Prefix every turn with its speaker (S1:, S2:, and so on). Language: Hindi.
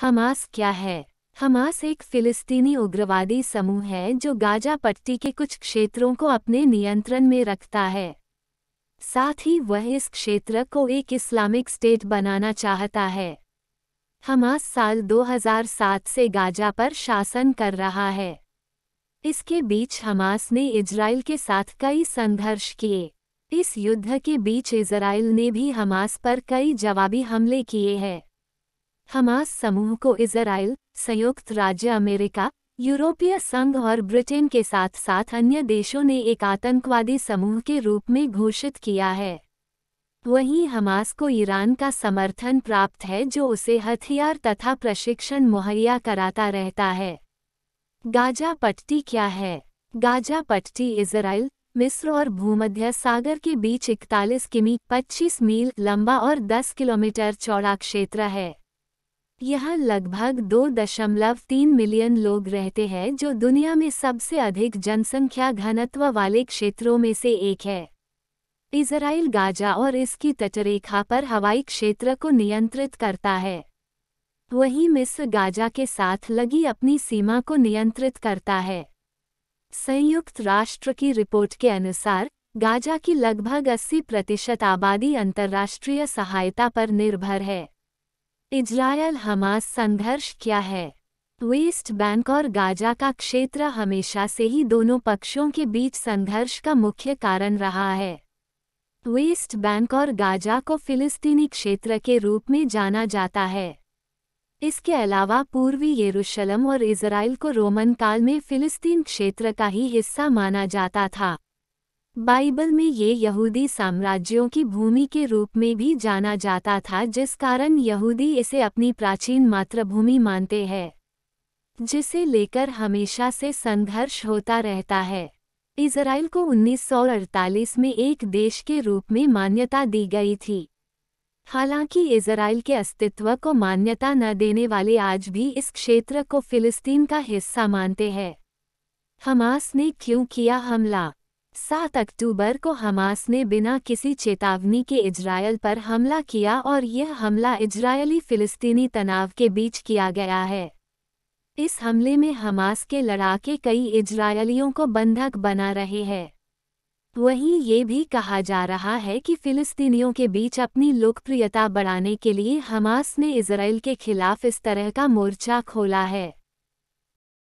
S1: हमास क्या है हमास एक फिलिस्तीनी उग्रवादी समूह है जो गाजा पट्टी के कुछ क्षेत्रों को अपने नियंत्रण में रखता है साथ ही वह इस क्षेत्र को एक इस्लामिक स्टेट बनाना चाहता है हमास साल 2007 से गाजा पर शासन कर रहा है इसके बीच हमास ने इजराइल के साथ कई संघर्ष किए इस युद्ध के बीच इजराइल ने भी हमास पर कई जवाबी हमले किए हैं हमास समूह को इज़राइल संयुक्त राज्य अमेरिका यूरोपीय संघ और ब्रिटेन के साथ साथ अन्य देशों ने एक आतंकवादी समूह के रूप में घोषित किया है वहीं हमास को ईरान का समर्थन प्राप्त है जो उसे हथियार तथा प्रशिक्षण मुहैया कराता रहता है गाजा पट्टी क्या है गाजा पट्टी इजराइल मिस्र और भूमध्य सागर के बीच इकतालीस किमी 25 मील लंबा और 10 किलोमीटर चौड़ा क्षेत्र है यह लगभग दो दशमलव तीन मिलियन लोग रहते हैं जो दुनिया में सबसे अधिक जनसंख्या घनत्व वाले क्षेत्रों में से एक है इसराइल गाजा और इसकी तटरेखा पर हवाई क्षेत्र को नियंत्रित करता है वही मिस्र गाजा के साथ लगी अपनी सीमा को नियंत्रित करता है संयुक्त राष्ट्र की रिपोर्ट के अनुसार गाजा की लगभग 80 प्रतिशत आबादी अंतर्राष्ट्रीय सहायता पर निर्भर है इजरायल हमास संघर्ष क्या है वेस्ट तो बैंक और गाजा का क्षेत्र हमेशा से ही दोनों पक्षों के बीच संघर्ष का मुख्य कारण रहा है वेस्ट तो बैंक और गाजा को फिलिस्तीनी क्षेत्र के रूप में जाना जाता है इसके अलावा पूर्वी यरूशलम और इसराइल को रोमन काल में फिलिस्तीन क्षेत्र का ही हिस्सा माना जाता था बाइबल में ये यहूदी साम्राज्यों की भूमि के रूप में भी जाना जाता था जिस कारण यहूदी इसे अपनी प्राचीन मातृभूमि मानते हैं जिसे लेकर हमेशा से संघर्ष होता रहता है इसराइल को 1948 में एक देश के रूप में मान्यता दी गई थी हालांकि इसराइल के अस्तित्व को मान्यता न देने वाले आज भी इस क्षेत्र को फिलिस्तीन का हिस्सा मानते हैं हमास ने क्यों किया हमला सात अक्टूबर को हमास ने बिना किसी चेतावनी के इजरायल पर हमला किया और यह हमला इजरायली फिलिस्तीनी तनाव के बीच किया गया है इस हमले में हमास के लड़ाके कई इजरायलियों को बंधक बना रहे हैं वहीं ये भी कहा जा रहा है कि फिलिस्तीनियों के बीच अपनी लोकप्रियता बढ़ाने के लिए हमास ने इसराइल के खिलाफ इस तरह का मोर्चा खोला है